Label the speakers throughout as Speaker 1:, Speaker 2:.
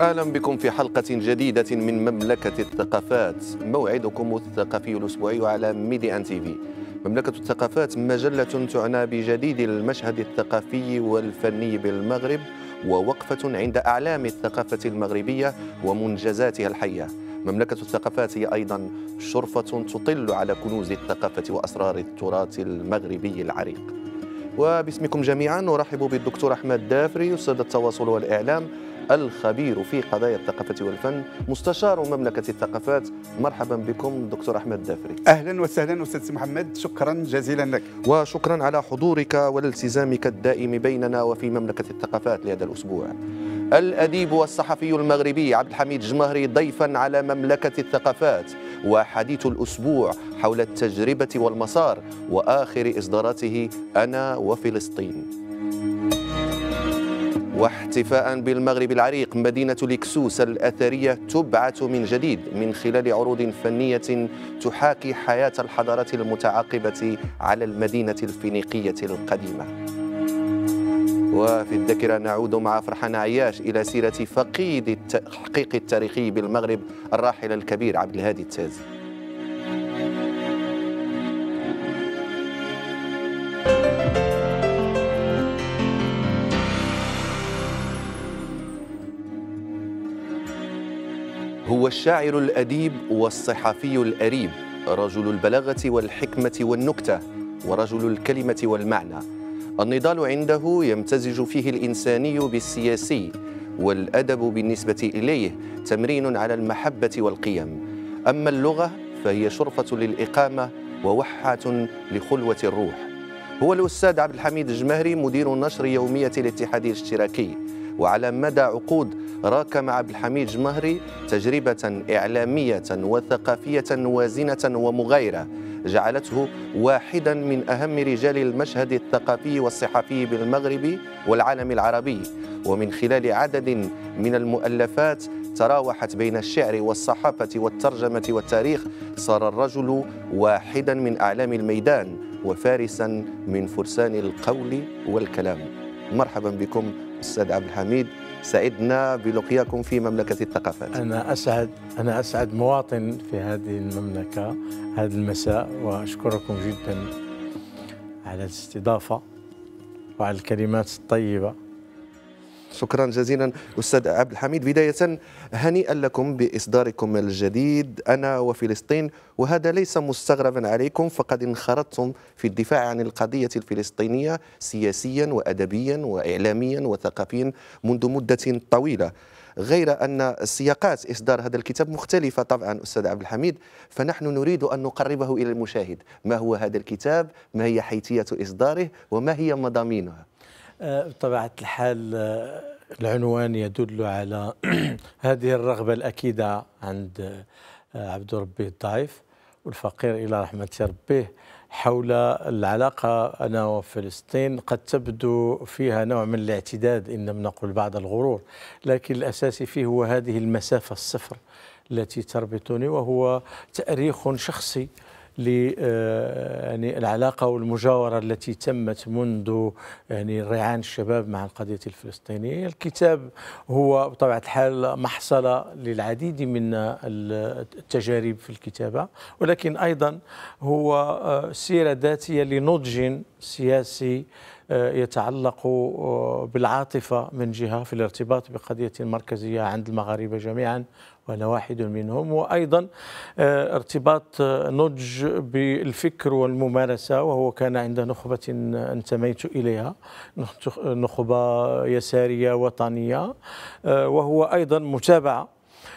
Speaker 1: اهلا بكم في حلقه جديده من مملكه الثقافات موعدكم الثقافي الاسبوعي على ميدي ان تي في مملكه الثقافات مجله تعنى بجديد المشهد الثقافي والفني بالمغرب ووقفه عند اعلام الثقافه المغربيه ومنجزاتها الحيه مملكة الثقافات هي أيضا شرفة تطل على كنوز الثقافة وأسرار التراث المغربي العريق وباسمكم جميعا نرحب بالدكتور أحمد دافري أستاذ التواصل والإعلام الخبير في قضايا الثقافة والفن مستشار مملكة الثقافات مرحبا بكم دكتور أحمد دافري أهلا وسهلا أستاذ محمد شكرا جزيلا لك وشكرا على حضورك والالتزامك الدائم بيننا وفي مملكة الثقافات لهذا الأسبوع الأديب والصحفي المغربي عبد الحميد جمهري ضيفا على مملكة الثقافات وحديث الأسبوع حول التجربة والمسار وآخر إصداراته أنا وفلسطين واحتفاء بالمغرب العريق مدينة الكسوس الأثرية تبعث من جديد من خلال عروض فنية تحاكي حياة الحضارات المتعاقبة على المدينة الفينيقية القديمة وفي الذاكرة نعود مع فرحان عياش إلى سيرة فقيد التحقيق التاريخي بالمغرب الراحل الكبير عبد الهادي التازي هو الشاعر الأديب والصحفي الأريب رجل البلاغة والحكمة والنكتة ورجل الكلمة والمعنى النضال عنده يمتزج فيه الإنساني بالسياسي والأدب بالنسبة إليه تمرين على المحبة والقيم أما اللغة فهي شرفة للإقامة ووحة لخلوة الروح هو الأستاذ عبد الحميد الجمهري مدير نشر يومية الاتحاد الاشتراكي وعلى مدى عقود راكم عبد الحميد جمهري تجربة إعلامية وثقافية وازنة ومغايرة جعلته واحدا من أهم رجال المشهد الثقافي والصحفي بالمغرب والعالم العربي ومن خلال عدد من المؤلفات تراوحت بين الشعر والصحافة والترجمة والتاريخ صار الرجل واحدا من أعلام الميدان وفارسا من فرسان القول والكلام مرحبا بكم الاستاذ عبد الحميد سعدنا بلقياكم في مملكة الثقافات
Speaker 2: أنا أسعد أنا أسعد مواطن في هذه المملكة هذا المساء وأشكركم جدا على الاستضافة وعلى الكلمات الطيبة شكرا جزيلا
Speaker 1: أستاذ عبد الحميد بداية هنيئا لكم بإصداركم الجديد أنا وفلسطين وهذا ليس مستغربا عليكم فقد انخرطتم في الدفاع عن القضية الفلسطينية سياسيا وأدبيا وإعلاميا وثقافيا منذ مدة طويلة غير أن سياقات إصدار هذا الكتاب مختلفة طبعا أستاذ عبد الحميد فنحن نريد أن نقربه إلى المشاهد ما هو هذا الكتاب ما هي حيثية إصداره وما هي مضامينه
Speaker 2: بطبيعة الحال العنوان يدل على هذه الرغبة الأكيدة عند آه، عبد ربي الضعيف والفقير إلى رحمة ربه حول العلاقة أنا وفلسطين قد تبدو فيها نوع من الاعتداد إن لم نقل بعض الغرور لكن الأساسي فيه هو هذه المسافة الصفر التي تربطني وهو تأريخ شخصي آه، يعني العلاقه والمجاوره التي تمت منذ يعني ريعان الشباب مع القضيه الفلسطينيه الكتاب هو بطبيعه الحال محصله للعديد من التجارب في الكتابه ولكن ايضا هو آه، سيره ذاتيه لنضج سياسي آه، يتعلق بالعاطفة من جهة في الارتباط بقضية المركزية عند المغاربة جميعا وأنا واحد منهم وأيضا آه، ارتباط آه، نضج بالفكر والممارسة وهو كان عند نخبة انتميت إليها نخبة يسارية وطنية آه، وهو أيضا متابعة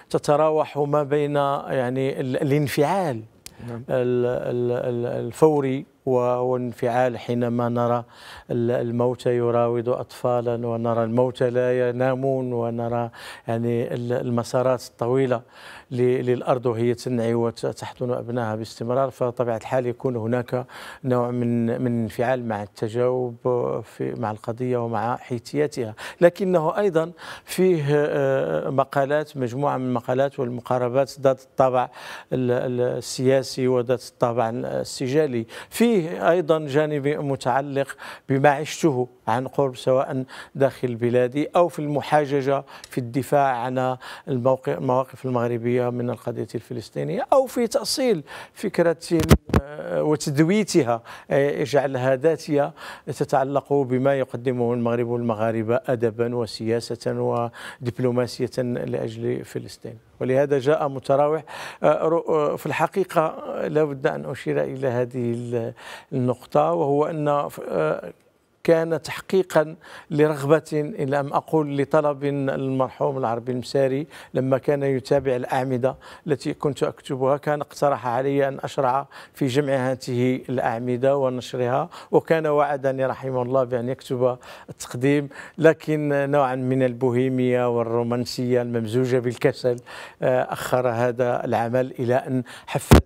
Speaker 2: تتراوح ما بين يعني الانفعال نعم. الفوري وانفعال حينما نرى الموتى يراود أطفالا ونرى الموتى لا ينامون ونرى يعني المسارات الطويلة للأرض وهي تنعي وتحضن أبنائها باستمرار فطبيعة الحال يكون هناك نوع من من انفعال مع التجاوب في مع القضية ومع حيتياتها لكنه أيضا فيه آه، مقالات مجموعة من المقالات والمقاربات ذات الطابع السياسي وذات الطابع السجالي فيه فيه أيضا جانب متعلق بما عشته عن قرب سواء داخل بلادي أو في المحاججة في الدفاع عن المواقف المغربية من القضية الفلسطينية أو في تأصيل فكرة آه، وتدويتها آه، جعلها ذاتية تتعلق بما يقدمه المغرب والمغاربة أدبا وسياسة ودبلوماسية لأجل فلسطين ولهذا جاء متراوح آه، آه، في الحقيقة لا بد أن أشير إلى هذه النقطة وهو أن آه، كان تحقيقا لرغبة إن لم أقول لطلب المرحوم العربي المساري لما كان يتابع الأعمدة التي كنت أكتبها كان اقترح علي أن أشرع في جمع هذه الأعمدة ونشرها وكان وعدني رحمه الله بأن يكتب التقديم لكن نوعا من البوهيمية والرومانسية الممزوجة بالكسل آه، أخر هذا العمل إلى أن حفل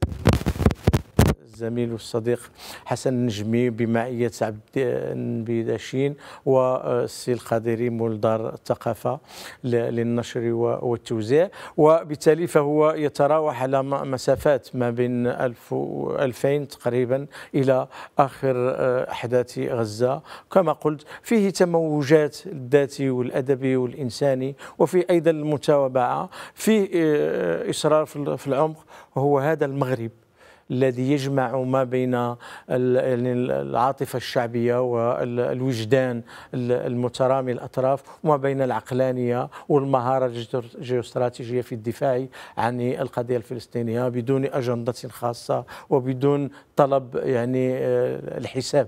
Speaker 2: الزميل والصديق حسن النجمي بمعية عبد داشين والسي آه، القادري مول دار الثقافة للنشر والتوزيع وبالتالي فهو يتراوح على مسافات ما بين 2000 تقريبا إلى آخر آه، أحداث غزة كما قلت فيه تموجات الذاتي والأدبي والإنساني وفي أيضا المتابعة آه، في إصرار في العمق وهو هذا المغرب الذي يجمع ما بين يعني العاطفة الشعبية والوجدان المترامي الأطراف وما بين العقلانية والمهارة الجيوستراتيجية في الدفاع عن القضية الفلسطينية بدون أجندة خاصة وبدون طلب يعني آه، الحساب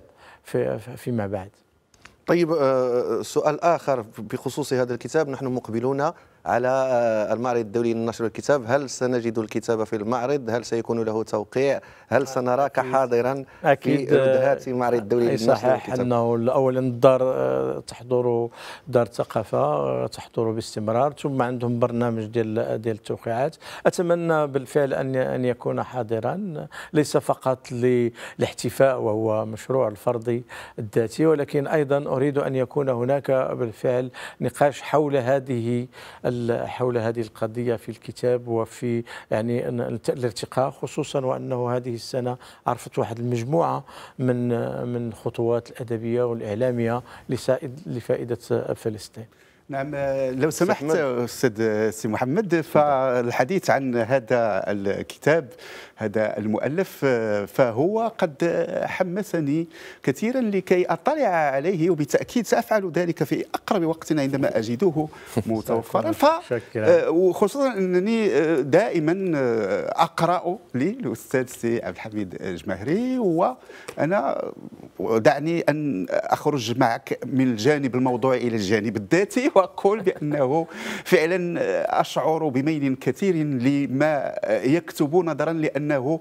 Speaker 2: فيما بعد
Speaker 1: طيب آه، سؤال آخر بخصوص هذا الكتاب نحن مقبلون على آه، المعرض الدولي للنشر الكتاب هل سنجد الكتاب في المعرض هل سيكون له توقيع هل سنراك حاضرا أكيد آه، في في معرض الدولي صحيح أنه
Speaker 2: أولا الدار آه، تحضر دار الثقافة آه، تحضر باستمرار ثم عندهم برنامج ديال ديال التوقيعات أتمنى بالفعل أن أن يكون حاضرا ليس فقط للاحتفاء وهو مشروع الفرضي الذاتي ولكن أيضا أريد أن يكون هناك بالفعل نقاش حول هذه حول هذه القضية في الكتاب وفي يعني الارتقاء خصوصا وأنه هذه السنه عرفت واحد المجموعه من من الخطوات الادبيه والاعلاميه لفائده فلسطين نعم آه، لو
Speaker 3: سمحت استاذ آه، آه، سي محمد فالحديث عن هذا الكتاب هذا المؤلف فهو قد حمسني كثيرا لكي اطلع عليه وبالتاكيد سافعل ذلك في اقرب وقت عندما اجده متوفرا ف وخصوصا انني دائما اقرا للاستاذ سي عبد الحميد الجماهري وانا دعني ان اخرج معك من الجانب الموضوعي الى الجانب الذاتي و وأقول بأنه فعلا أشعر بميل كثير لما يكتب نظرا لأنه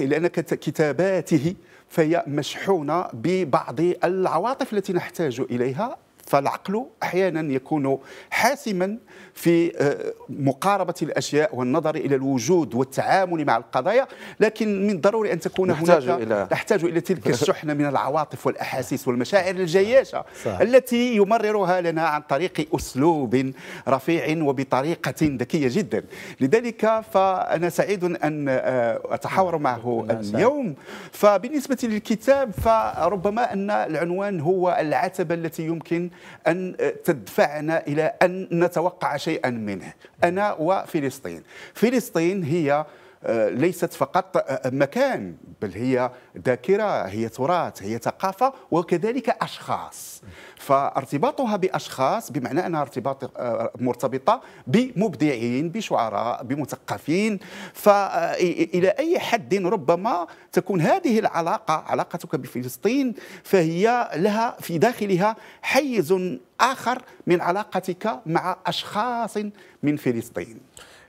Speaker 3: لأن كتاباته فهي مشحونة ببعض العواطف التي نحتاج إليها فالعقل احيانا يكون حاسما في آه، مقاربه الاشياء والنظر الى الوجود والتعامل مع القضايا لكن من ضروري ان تكون نحتاج هناك إلى... نحتاج الى تلك الشحنه من العواطف والاحاسيس والمشاعر الجياشه صح. التي يمررها لنا عن طريق اسلوب رفيع وبطريقه ذكيه جدا لذلك فانا سعيد ان آه، اتحاور نعم. معه اليوم فبالنسبه للكتاب فربما ان العنوان هو العتبه التي يمكن أن تدفعنا إلى أن نتوقع شيئا منه أنا وفلسطين فلسطين هي آه، ليست فقط آه، مكان بل هي ذاكره هي تراث هي ثقافه وكذلك اشخاص فارتباطها باشخاص بمعنى انها ارتباط آه، مرتبطه بمبدعين بشعراء بمثقفين فالى اي حد ربما تكون هذه العلاقه علاقتك بفلسطين فهي لها في داخلها حيز اخر من علاقتك مع اشخاص من فلسطين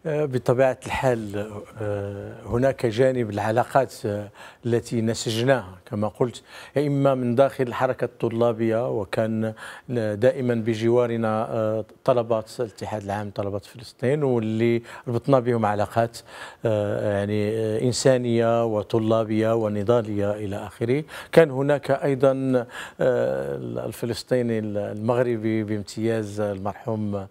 Speaker 2: بطبيعة الحال آه، هناك جانب العلاقات آه، التي نسجناها كما قلت إما من داخل الحركة الطلابية وكان آه، دائما بجوارنا طلبة الاتحاد العام طلبة فلسطين واللي ربطنا بهم علاقات يعني إنسانية وطلابية ونضالية إلى آخره كان هناك أيضا الفلسطيني المغربي بامتياز المرحوم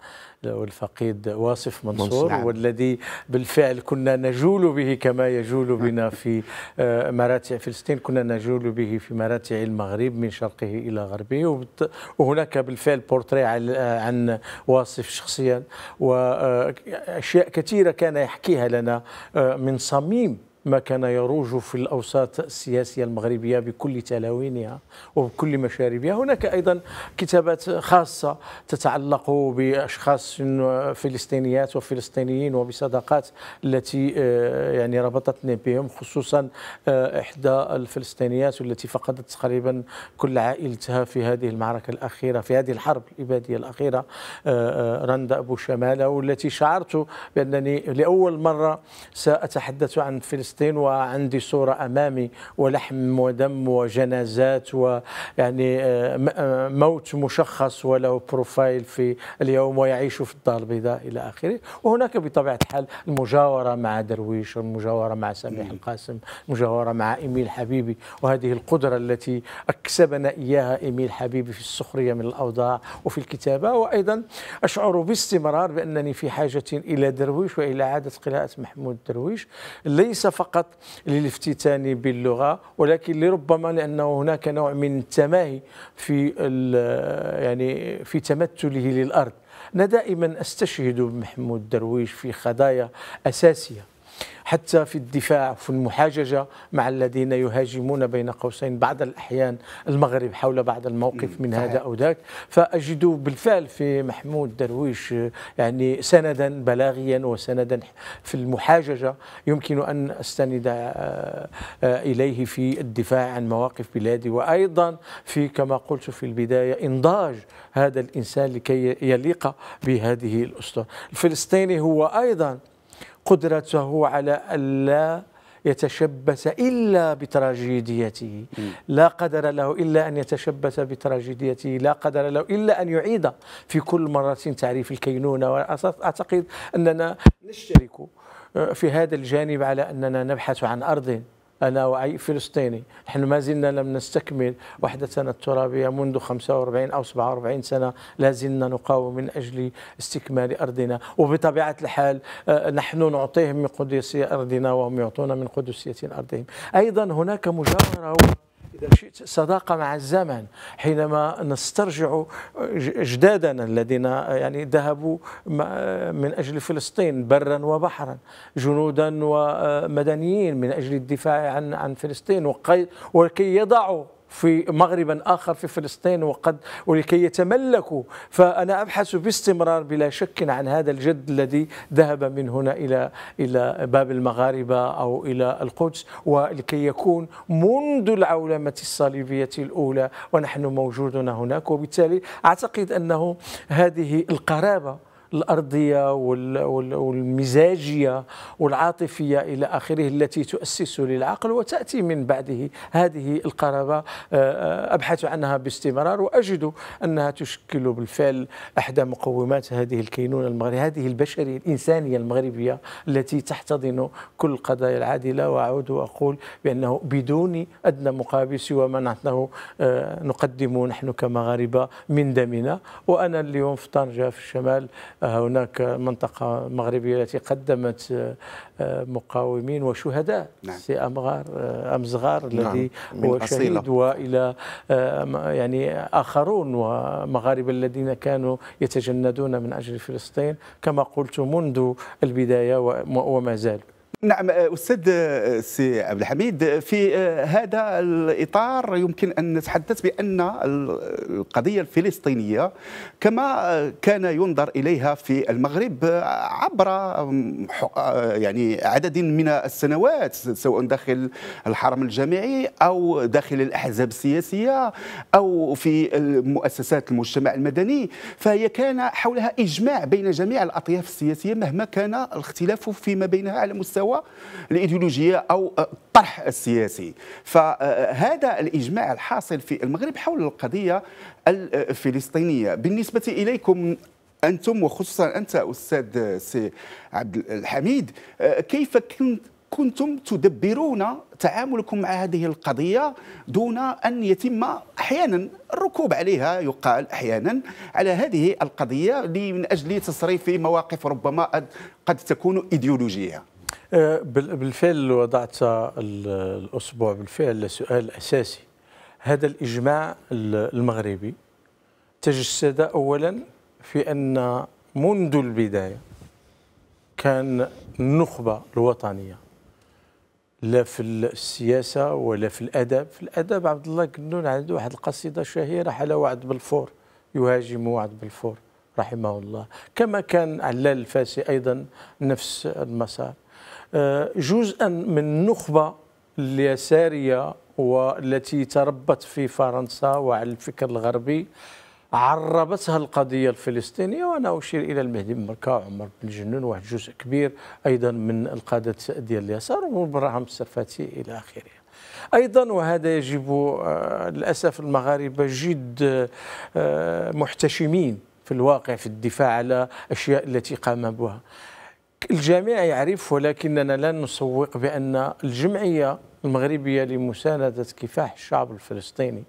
Speaker 2: والفقيد واصف منصور, نعم. والذي بالفعل كنا نجول به كما يجول نعم. بنا في آه، مراتع فلسطين كنا نجول به في مراتع المغرب من شرقه إلى غربه وهناك بالفعل بورتري آه، عن واصف شخصيا وأشياء كثيرة كان يحكيها لنا آه، من صميم ما كان يروج في الأوساط السياسية المغربية بكل تلاوينها وبكل مشاربها هناك أيضا كتابات خاصة تتعلق بأشخاص فلسطينيات وفلسطينيين وبصداقات التي آه، يعني ربطتني بهم خصوصا آه، إحدى الفلسطينيات التي فقدت تقريبا كل عائلتها في هذه المعركة الأخيرة في هذه الحرب الإبادية الأخيرة آه، رندا أبو شمالة والتي شعرت بأنني لأول مرة سأتحدث عن فلسطين فلسطين وعندي صورة أمامي ولحم ودم وجنازات ويعني آه، آه، موت مشخص وله بروفايل في اليوم ويعيش في الدار البيضاء إلى آخره وهناك بطبيعة الحال المجاورة مع درويش والمجاورة مع سميح القاسم المجاورة مع إيميل حبيبي وهذه القدرة التي أكسبنا إياها إيميل حبيبي في السخرية من الأوضاع وفي الكتابة وأيضا أشعر باستمرار بأنني في حاجة إلى درويش وإلى عاده قراءة محمود درويش ليس فقط فقط للافتتان باللغة ولكن لربما لأنه هناك نوع من التماهي في يعني في تمثله للأرض أنا دائما أستشهد بمحمود درويش في قضايا أساسية حتى في الدفاع في المحاججة مع الذين يهاجمون بين قوسين بعض الأحيان المغرب حول بعض الموقف من هذا أو ذاك فأجد بالفعل في محمود درويش يعني سندا بلاغيا وسندا في المحاججة يمكن أن أستند آه، آه، إليه في الدفاع عن مواقف بلادي وأيضا في كما قلت في البداية إنضاج هذا الإنسان لكي يليق بهذه الأسطورة الفلسطيني هو أيضا قدرته على ألا يتشبث إلا بتراجيديته لا قدر له إلا أن يتشبث بتراجيديته لا قدر له إلا أن يعيد في كل مرة تعريف الكينونة أعتقد أننا نشترك في هذا الجانب على أننا نبحث عن أرض أنا وأي فلسطيني نحن ما زلنا لم نستكمل وحدتنا الترابية منذ 45 أو 47 سنة لا زلنا نقاوم من أجل استكمال أرضنا وبطبيعة الحال آه، نحن نعطيهم من قدسية أرضنا وهم يعطونا من قدسية أرضهم أيضا هناك مجاورة إذا شئت صداقة مع الزمن حينما نسترجع أجدادنا آه، الذين آه، يعني ذهبوا آه، من أجل فلسطين برا وبحرا جنودا ومدنيين من أجل الدفاع عن عن فلسطين وكي يضعوا في مغربا آخر في فلسطين وقد ولكي يتملكوا فأنا أبحث باستمرار بلا شك عن هذا الجد الذي ذهب من هنا إلى إلى باب المغاربة أو إلى القدس ولكي يكون منذ العولمة الصليبية الأولى ونحن موجودون هناك وبالتالي أعتقد أنه هذه القرابة الأرضية والمزاجية والعاطفية إلى آخره التي تؤسس للعقل وتأتي من بعده هذه القرابة آه، آه، أبحث عنها باستمرار وأجد أنها تشكل بالفعل إحدى مقومات هذه الكينونة المغربية هذه البشرية الإنسانية المغربية التي تحتضن كل القضايا العادلة وأعود وأقول بأنه بدون أدنى مقابل سوى ما نحن آه، نقدم نحن كمغاربة من دمنا وأنا اليوم في طنجة في الشمال هناك منطقة مغربية التي قدمت آه، آه، مقاومين وشهداء نعم. سي أمغار آه، أمزغار نعم. الذي هو شهيد وإلى يعني آخرون ومغاربة الذين كانوا يتجندون من أجل فلسطين كما قلت منذ البداية وما زالوا نعم آه، استاذ
Speaker 3: آه، سي عبد الحميد آه، في هذا الاطار يمكن ان نتحدث بان القضيه الفلسطينيه كما كان ينظر اليها في المغرب عبر يعني عدد من السنوات سواء داخل الحرم الجامعي او داخل الاحزاب السياسيه او في مؤسسات المجتمع المدني فهي كان حولها اجماع بين جميع الاطياف السياسيه مهما كان الاختلاف فيما بينها على مستوى المستوى الايديولوجيه او الطرح آه، السياسي فهذا الاجماع الحاصل في المغرب حول القضيه الفلسطينيه بالنسبه اليكم انتم وخصوصا انت استاذ سي عبد الحميد آه، كيف كنت كنتم تدبرون تعاملكم مع هذه القضية دون أن يتم أحيانا الركوب عليها يقال أحيانا على هذه القضية من أجل تصريف مواقف ربما قد تكون إيديولوجية
Speaker 2: آه، بالفعل وضعت الأسبوع بالفعل سؤال أساسي هذا الإجماع المغربي تجسد أولا في أن منذ البداية كان النخبة الوطنية لا في السياسة ولا في الأدب في الأدب عبد الله كنون عنده واحد القصيدة شهيرة حلا وعد بالفور يهاجم وعد بالفور رحمه الله كما كان علال الفاسي أيضا نفس المسار آه، جزءا من النخبه اليساريه والتي تربت في فرنسا وعلى الفكر الغربي عربتها القضية الفلسطينية وأنا أشير إلى المهدي بن مركا وعمر بن جنون واحد جزء كبير أيضا من القادة ديال اليسار وبراهم السرفاتي إلى آخره أيضا وهذا يجب آه، للأسف المغاربة جد آه، محتشمين في الواقع في الدفاع على أشياء التي قام بها الجميع يعرف ولكننا لا نسوق بأن الجمعية المغربية لمساندة كفاح الشعب الفلسطيني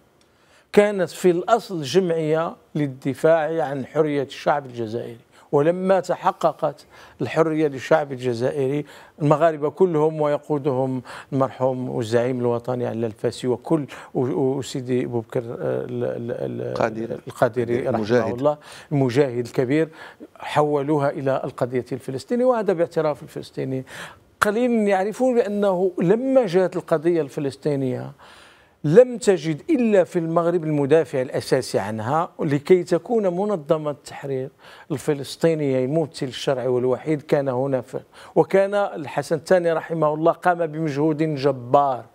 Speaker 2: كانت في الأصل جمعية للدفاع عن حرية الشعب الجزائري ولما تحققت الحرية للشعب الجزائري المغاربة كلهم ويقودهم المرحوم والزعيم الوطني على الفاسي وكل وسيدي بوبكر آه، القادري رحمه الله المجاهد الكبير حولوها إلى القضية الفلسطينية وهذا باعتراف الفلسطيني قليل يعرفون بأنه لما جاءت القضية الفلسطينية لم تجد إلا في المغرب المدافع الأساسي عنها لكي تكون منظمة التحرير الفلسطينية الممثل الشرعي والوحيد كان هنا وكان الحسن الثاني رحمه الله قام بمجهود جبار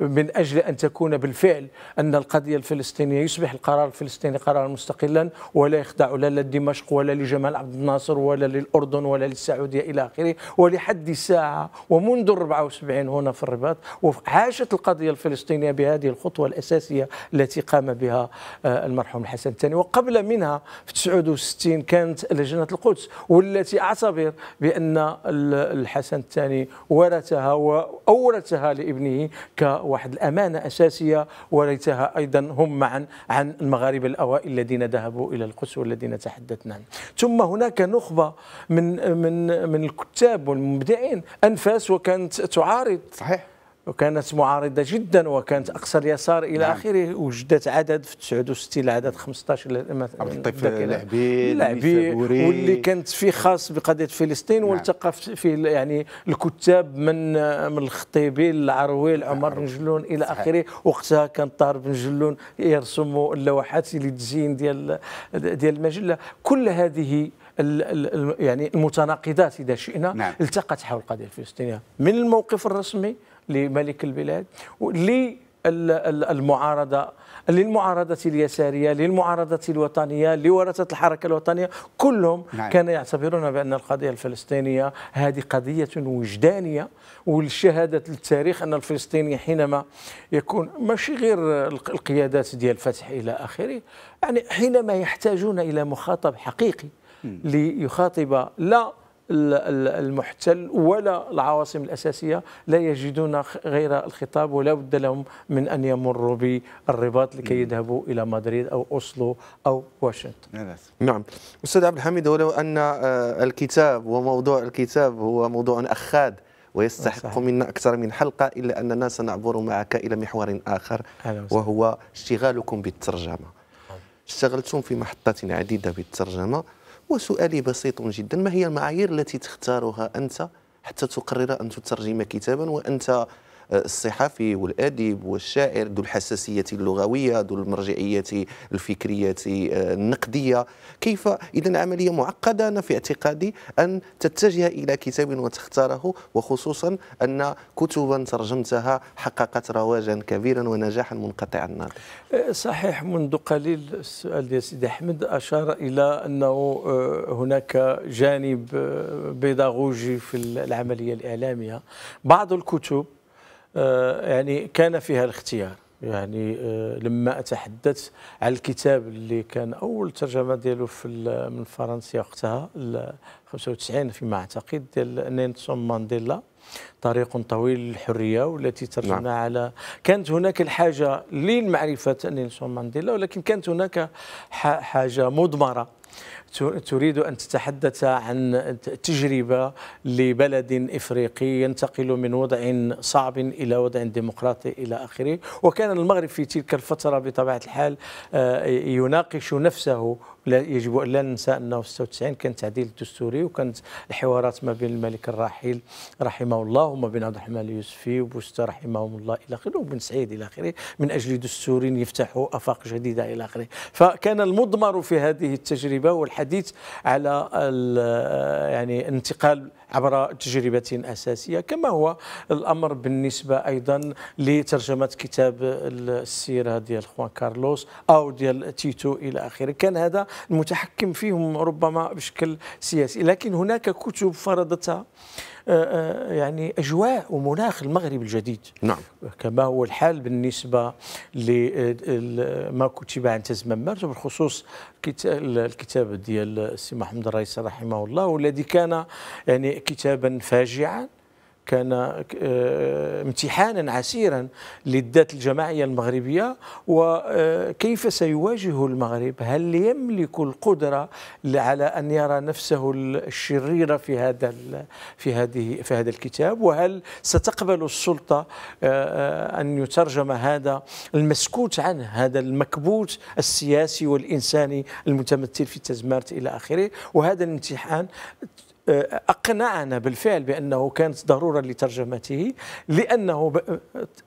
Speaker 2: من أجل أن تكون بالفعل أن القضية الفلسطينية يصبح القرار الفلسطيني قرارا مستقلا ولا يخضع لا لدمشق ولا لجمال عبد الناصر ولا للأردن ولا للسعودية إلى آخره ولحد الساعة ومنذ 74 هنا في الرباط وعاشت القضية الفلسطينية بهذه الخطوة الأساسية التي قام بها آه، المرحوم الحسن الثاني وقبل منها في 69 كانت لجنة القدس والتي أعتبر بأن الحسن الثاني ورثها وأورثها لابنه كواحد الأمانة أساسية وليتها أيضا هم معا عن المغاربة الأوائل الذين ذهبوا إلى القدس والذين تحدثنا عنه ثم هناك نخبة من من من الكتاب والمبدعين أنفاس وكانت تعارض صحيح وكانت معارضه جدا وكانت اقصى اليسار الى نعم. اخره وجدت عدد في 69 العدد 15 عبد اللطيف العبيد واللي كانت فيه خاص بقضيه فلسطين نعم. والتقى فيه يعني الكتاب من من الخطيبي العرويل نعم. عمر بن جلون الى اخره وقتها كان طاهر بن جلون يرسم اللوحات للتزيين ديال ديال المجله كل هذه يعني المتناقضات اذا شئنا نعم. التقت حول القضيه الفلسطينيه من الموقف الرسمي لملك البلاد للمعارضة للمعارضة اليسارية للمعارضة الوطنية لورثة الحركة الوطنية كلهم نعم. كانوا يعتبرون بأن القضية الفلسطينية هذه قضية وجدانية والشهادة للتاريخ أن الفلسطيني حينما يكون ماشي غير القيادات ديال الفتح إلى آخره يعني حينما يحتاجون إلى مخاطب حقيقي ليخاطب لا المحتل ولا العواصم الأساسية لا يجدون غير الخطاب ولا بد لهم من أن يمروا بالرباط لكي يذهبوا إلى مدريد أو أوسلو أو واشنطن نعم أستاذ عبد الحميد ولو أن آه،
Speaker 1: الكتاب وموضوع الكتاب هو موضوع أخاد ويستحق منا أكثر من حلقة إلا أننا سنعبر معك إلى محور آخر وهو اشتغالكم بالترجمة نعم. اشتغلتم في محطات عديدة بالترجمة وسؤالي بسيط جدا ما هي المعايير التي تختارها أنت حتى تقرر أن تترجم كتابا وأنت الصحفي والاديب والشاعر ذو الحساسيه اللغويه ذو المرجعيه الفكريه النقديه كيف اذا عمليه معقده انا في اعتقادي ان تتجه الى كتاب وتختاره وخصوصا ان كتبا ترجمتها حققت رواجا كبيرا ونجاحا منقطع النظر
Speaker 2: صحيح منذ قليل السؤال يا سيدي احمد اشار الى انه آه، هناك جانب آه، بيداغوجي في العمليه الاعلاميه بعض الكتب آه، يعني كان فيها الاختيار يعني آه، لما اتحدث على الكتاب اللي كان اول ترجمه ديالو في من فرنسا وقتها 95 فيما اعتقد ديال نيلسون مانديلا طريق طويل للحريه والتي ترجمنا نعم. على كانت هناك الحاجه لمعرفه نيلسون مانديلا ولكن كانت هناك حاجه مضمره تريد أن تتحدث عن تجربة لبلد إفريقي ينتقل من وضع صعب إلى وضع ديمقراطي إلى آخره وكان المغرب في تلك الفترة بطبيعة الحال آه، يناقش نفسه يجب أن لا ننسى أنه في 96 كان تعديل الدستوري وكانت الحوارات ما بين الملك الراحل رحمه الله وما بين عبد الرحمن اليوسفي وبوست رحمهم الله إلى آخره وبن سعيد إلى آخره من أجل دستور يفتح آفاق جديدة إلى آخره فكان المضمر في هذه التجربة والحق الحديث على يعني انتقال عبر تجربة أساسية كما هو الأمر بالنسبة أيضا لترجمة كتاب السيرة ديال خوان كارلوس أو ديال تيتو إلى آخره كان هذا المتحكم فيهم ربما بشكل سياسي لكن هناك كتب فرضتها آه، آه، يعني أجواء ومناخ المغرب الجديد نعم كما هو الحال بالنسبة لما آه، كتب عن مرت وبالخصوص الكتاب ديال السي محمد الرئيس رحمه الله والذي كان يعني كتابا فاجعا كان آه، امتحانا عسيرا للذات الجماعية المغربية وكيف آه، سيواجه المغرب هل يملك القدرة على أن يرى نفسه الشريرة في هذا في هذه في هذا الكتاب وهل ستقبل السلطة آه، أن يترجم هذا المسكوت عنه هذا المكبوت السياسي والإنساني المتمثل في التزمارت إلى آخره وهذا الامتحان أه، أقنعنا بالفعل بأنه كانت ضرورة لترجمته لأنه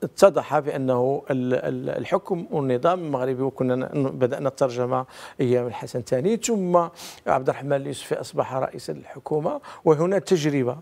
Speaker 2: اتضح بأنه الحكم والنظام المغربي وكنا بدأنا الترجمة أيام الحسن الثاني ثم عبد الرحمن اليوسفي أصبح رئيسا للحكومة وهنا تجربة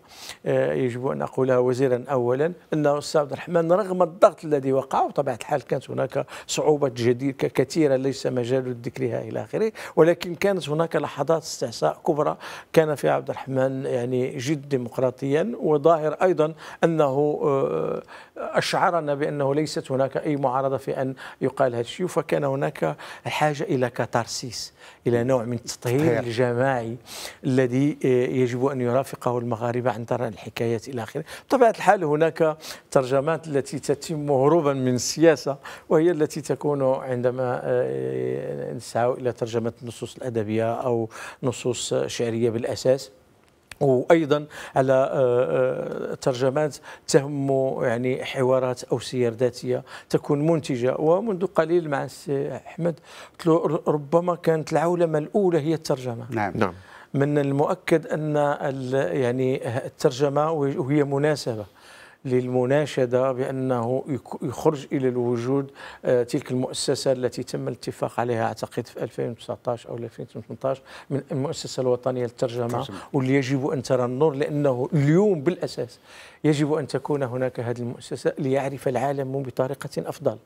Speaker 2: أه، يجب أن أقولها وزيرا أولا أنه الأستاذ عبد الرحمن رغم الضغط الذي وقع وطبيعة الحال كانت هناك صعوبات جديدة كثيرة ليس مجال ذكرها إلى آخره ولكن كانت هناك لحظات استعصاء كبرى كان في عبد الرحمن يعني جد ديمقراطيا وظاهر أيضا أنه آه، أشعرنا بأنه ليست هناك أي معارضة في أن يقال هذا الشيء فكان هناك حاجه إلى كاتارسيس إلى نوع من التطهير الجماعي الذي آه، يجب أن يرافقه المغاربة عن طريق الحكايات إلى آخره بطبيعة الحال هناك ترجمات التي تتم هروبا من السياسة وهي التي تكون عندما آه، نسعى إلى ترجمة النصوص الأدبية أو نصوص شعرية بالأساس وايضا على آه، آه، ترجمات تهم يعني حوارات او سير ذاتيه تكون منتجه ومنذ قليل مع السي احمد ربما كانت العولمه الاولى هي الترجمه نعم نعم من المؤكد ان يعني الترجمه وهي مناسبه للمناشدة بأنه يخرج إلى الوجود آه، تلك المؤسسة التي تم الاتفاق عليها أعتقد في 2019 أو 2018 من المؤسسة الوطنية للترجمة واللي يجب أن ترى النور لأنه اليوم بالأساس يجب أن تكون هناك هذه المؤسسة ليعرف العالم بطريقة أفضل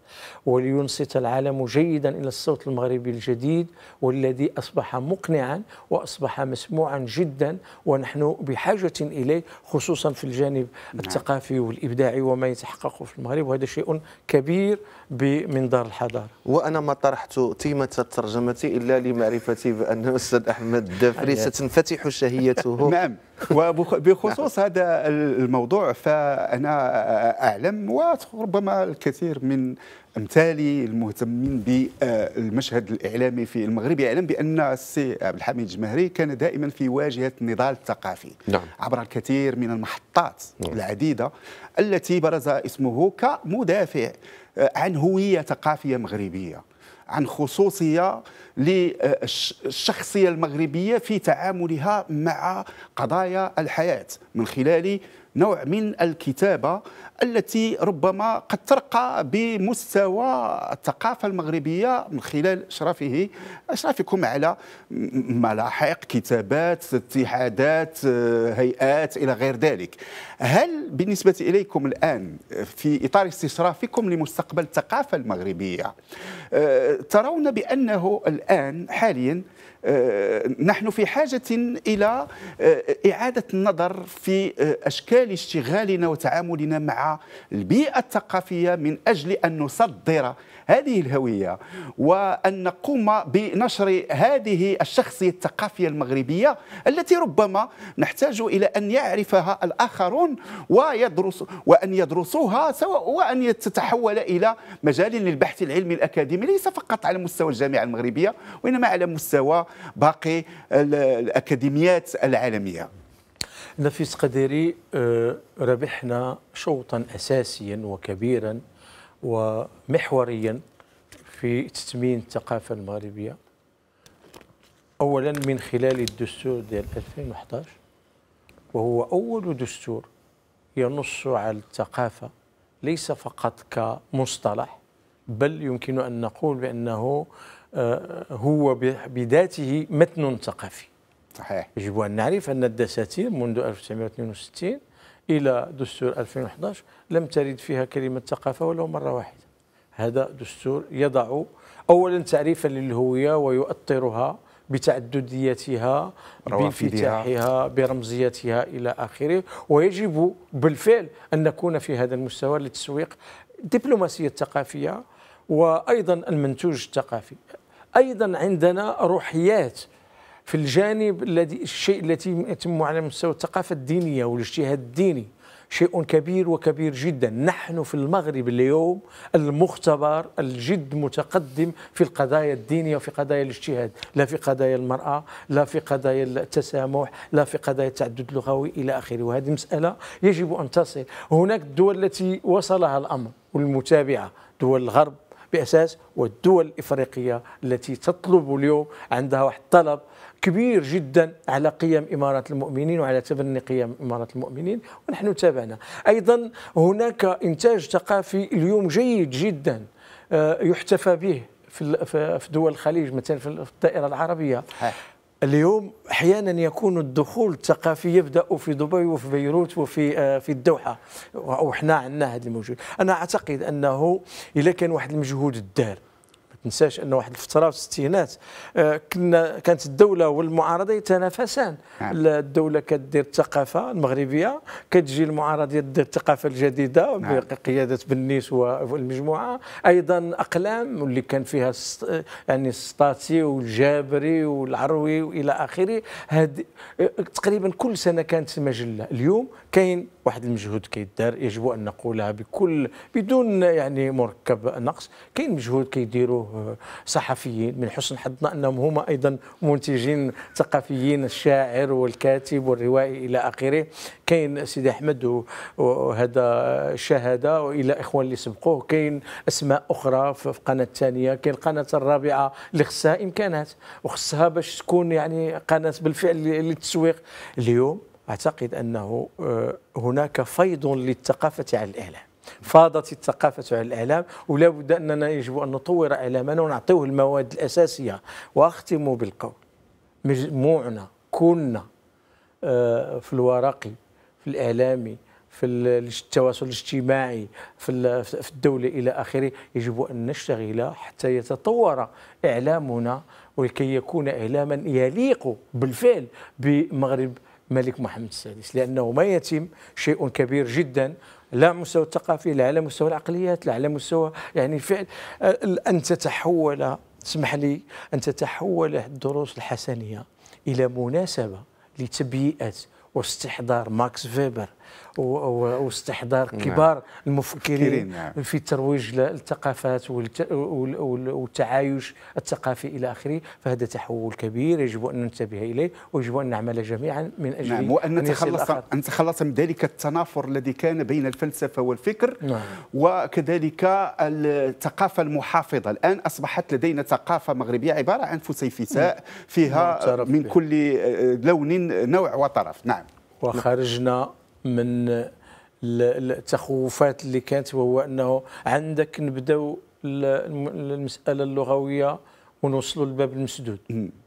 Speaker 2: ولينصت العالم جيدا إلى الصوت المغربي الجديد والذي أصبح مقنعا وأصبح مسموعا جدا ونحن بحاجة إليه خصوصا في الجانب نعم. الثقافي والإبداعي وما يتحقق في المغرب وهذا شيء كبير بمنظار الحضارة
Speaker 1: وأنا ما طرحت تيمة الترجمة إلا لمعرفتي بأن الأستاذ أحمد الدافري أيوة.
Speaker 2: ستنفتح شهيته
Speaker 3: نعم وبخصوص هذا الموضوع فانا اعلم وربما الكثير من امثالي المهتمين بالمشهد الاعلامي في المغرب يعلم بان السي عبد الحميد الجمهري كان دائما في واجهه النضال الثقافي نعم. عبر الكثير من المحطات نعم. العديده التي برز اسمه كمدافع عن هويه ثقافيه مغربيه عن خصوصيه للشخصيه المغربيه في تعاملها مع قضايا الحياه من خلال نوع من الكتابه التي ربما قد ترقى بمستوى الثقافه المغربيه من خلال اشرافه اشرافكم على ملاحق كتابات اتحادات آه، هيئات الى غير ذلك هل بالنسبه اليكم الان آه، في اطار استشرافكم لمستقبل الثقافه المغربيه آه، ترون بانه الان حاليا آه، نحن في حاجة إلى آه، إعادة النظر في آه، أشكال اشتغالنا وتعاملنا مع البيئة الثقافية من أجل أن نصدر هذه الهوية وأن نقوم بنشر هذه الشخصية الثقافية المغربية التي ربما نحتاج إلى أن يعرفها الآخرون ويدرس وأن يدرسوها سواء وأن تتحول إلى مجال للبحث العلمي الأكاديمي ليس فقط على مستوى الجامعة المغربية وإنما على مستوى باقي الأكاديميات العالمية
Speaker 2: نفيس قديري آه، ربحنا شوطا أساسيا وكبيرا ومحوريا في تثمين الثقافة المغربية أولا من خلال الدستور ديال 2011 وهو أول دستور ينص على الثقافة ليس فقط كمصطلح بل يمكن أن نقول بأنه آه، هو بذاته متن ثقافي صحيح يجب أن نعرف أن الدساتير منذ 1962 إلى دستور 2011 لم ترد فيها كلمة ثقافة ولو مرة واحدة هذا دستور يضع أولا تعريفا للهوية ويؤطرها بتعدديتها بانفتاحها برمزيتها إلى آخره ويجب بالفعل أن نكون في هذا المستوى لتسويق الدبلوماسية الثقافية وأيضا المنتوج الثقافي أيضا عندنا روحيات في الجانب الذي الشيء التي يتم على مستوى الثقافة الدينية والاجتهاد الديني شيء كبير وكبير جدا نحن في المغرب اليوم المختبر الجد متقدم في القضايا الدينية وفي قضايا الاجتهاد لا في قضايا المرأة لا في قضايا التسامح لا في قضايا التعدد اللغوي إلى آخره وهذه مسألة يجب أن تصل هناك الدول التي وصلها الأمر والمتابعة دول الغرب بأساس والدول الإفريقية التي تطلب اليوم عندها واحد الطلب كبير جدا على قيم إمارة المؤمنين وعلى تبني قيم إمارة المؤمنين ونحن تابعنا أيضا هناك إنتاج ثقافي اليوم جيد جدا آه، يحتفى به في دول الخليج مثلا في الدائرة العربية اليوم احيانا يكون الدخول الثقافي يبدا في دبي وفي بيروت وفي آه، في الدوحه وحنا عندنا هذا الموجود انا اعتقد انه اذا كان واحد المجهود الدار تنساش ان واحد الفتره في الستينات آه، كنا كانت الدوله والمعارضه يتنافسان نعم. الدوله كدير الثقافه المغربيه كتجي المعارضه دير الثقافه الجديده نعم. بقياده بنيس والمجموعه ايضا اقلام اللي كان فيها يعني السطاتي والجابري والعروي والى اخره هذه تقريبا كل سنه كانت مجله اليوم كاين واحد المجهود كيدار يجب ان نقولها بكل بدون يعني مركب نقص كاين مجهود كيديروه صحفيين من حسن حظنا انهم هما ايضا منتجين ثقافيين الشاعر والكاتب والروائي الى اخره كاين سيدي احمد وهذا شهاده والى اخوان اللي سبقوه كاين اسماء اخرى في القناه الثانيه كاين القناه الرابعه اللي خصها امكانات وخصها باش تكون يعني قناه بالفعل للتسويق اليوم أعتقد أنه آه، هناك فيض للثقافة على الإعلام فاضت الثقافة على الإعلام ولا بد أننا يجب أن نطور إعلامنا ونعطيه المواد الأساسية وأختم بالقول مجموعنا كنا آه، في الورقي في الإعلامي في التواصل الاجتماعي في في الدوله الى اخره يجب ان نشتغل حتى يتطور اعلامنا ولكي يكون اعلاما يليق بالفعل بمغرب الملك محمد السادس لأنه ما يتم شيء كبير جدا لا مستوى الثقافي لا على مستوى العقليات لا على مستوى يعني فعل أن تتحول اسمح لي أن تتحول الدروس الحسنية إلى مناسبة لتبيئة واستحضار ماكس فيبر واستحضار نعم. كبار نعم. المفكرين نعم. في الترويج للثقافات والتعايش الثقافي الى اخره فهذا تحول كبير يجب ان ننتبه اليه ويجب ان نعمل جميعا من اجل نعم وان نتخلص ان
Speaker 3: نتخلص من ذلك التنافر الذي كان بين الفلسفه والفكر نعم. وكذلك الثقافه المحافظه الان اصبحت لدينا ثقافه
Speaker 2: مغربيه عباره عن فسيفساء نعم. فيها نعم. من كل
Speaker 3: آه، لون نوع وطرف
Speaker 2: نعم وخرجنا من التخوفات اللي كانت وهو انه عندك نبداو المساله اللغويه ونوصلوا للباب المسدود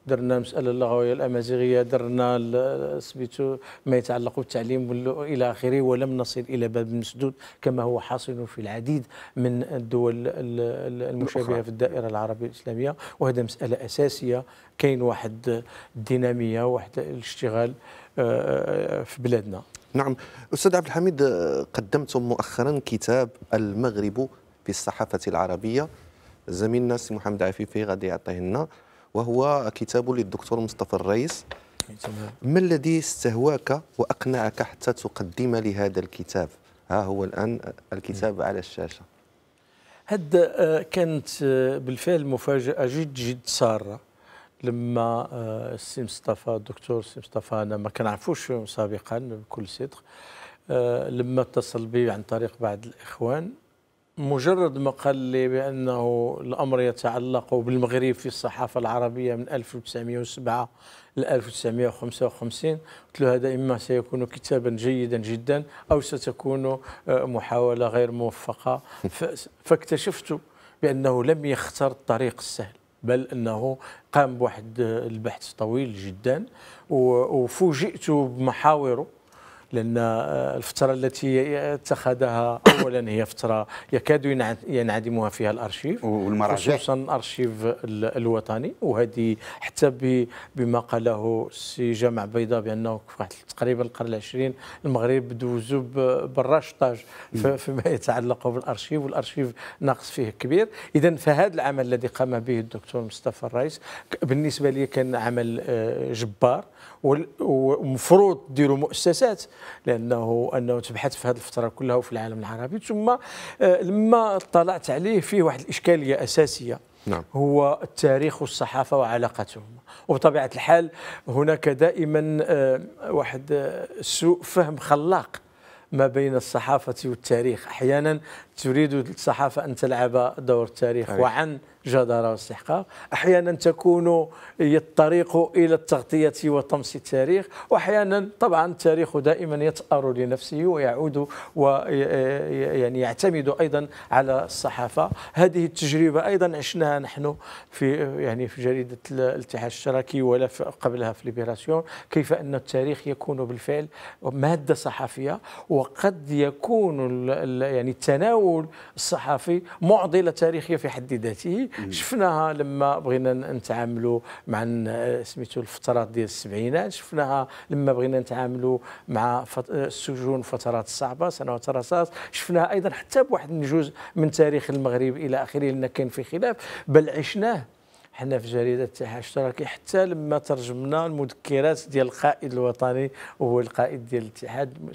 Speaker 2: درنا المساله اللغويه الامازيغيه درنا سميتو ما يتعلق بالتعليم الى اخره ولم نصل الى باب المسدود كما هو حاصل في العديد من الدول المشابهه في الدائره العربيه الاسلاميه وهذا مساله اساسيه كاين واحد الديناميه واحد الاشتغال آه، آه، في بلادنا
Speaker 1: نعم أستاذ عبد الحميد قدمتم مؤخرا كتاب المغرب في الصحافة العربية زميلنا السي محمد عفيفي غادي يعطيه لنا وهو كتاب للدكتور مصطفى الرئيس ما الذي استهواك وأقنعك حتى تقدم لهذا الكتاب ها هو الآن الكتاب على الشاشة
Speaker 2: هذا آه، كانت آه، بالفعل مفاجأة جد جد سارة لما آه، السي مصطفى الدكتور السي مصطفى انا ما كنعرفوش سابقا بكل صدق آه، لما اتصل بي عن طريق بعض الاخوان مجرد ما قال لي بانه الامر يتعلق بالمغرب في الصحافه العربيه من 1907 ل 1955 قلت له هذا اما سيكون كتابا جيدا جدا او ستكون آه، محاوله غير موفقه فاكتشفت بانه لم يختار الطريق السهل بل انه قام بواحد البحث طويل جدا وفوجئت بمحاوره لأن آه، الفترة التي اتخذها أولا هي فترة يكاد ينعدمها فيها الأرشيف والمراجع خصوصا الأرشيف الوطني وهذه حتى بما قاله السي جامع بيضاء بأنه واحد تقريبا القرن العشرين المغرب دوزوا بالراشطاج فيما يتعلق بالأرشيف والأرشيف ناقص فيه كبير إذا فهذا العمل الذي قام به الدكتور مصطفى الرئيس بالنسبة لي كان عمل آه، جبار ومفروض ديروا مؤسسات لانه انه تبحث في هذه الفتره كلها وفي العالم العربي ثم آه، لما اطلعت عليه فيه واحد الاشكاليه اساسيه نعم. هو التاريخ والصحافه وعلاقتهما وبطبيعه الحال هناك دائما آه، واحد آه، سوء فهم خلاق ما بين الصحافة والتاريخ أحيانا تريد الصحافة أن تلعب دور التاريخ أيه. وعن جدارة واستحقاق أحيانا تكون هي الطريق إلى التغطية وطمس التاريخ وأحيانا طبعا التاريخ دائما يتأر لنفسه ويعود ويعني يعتمد أيضا على الصحافة هذه التجربة أيضا عشناها نحن في يعني في جريدة الاتحاد الاشتراكي ولا في قبلها في ليبراسيون كيف أن التاريخ يكون بالفعل مادة صحفية وقد يكون يعني التناول التسول الصحفي معضله تاريخيه في حد ذاته شفناها لما بغينا نتعاملوا مع سميتو الفترات ديال السبعينات شفناها لما بغينا نتعاملوا مع السجون فترات الصعبه سنوات الرصاص شفناها ايضا حتى بواحد الجزء من تاريخ المغرب الى اخره لان كان في خلاف بل عشناه حنا في جريده الاتحاد الاشتراكي حتى لما ترجمنا المذكرات ديال القائد الوطني وهو القائد ديال الاتحاد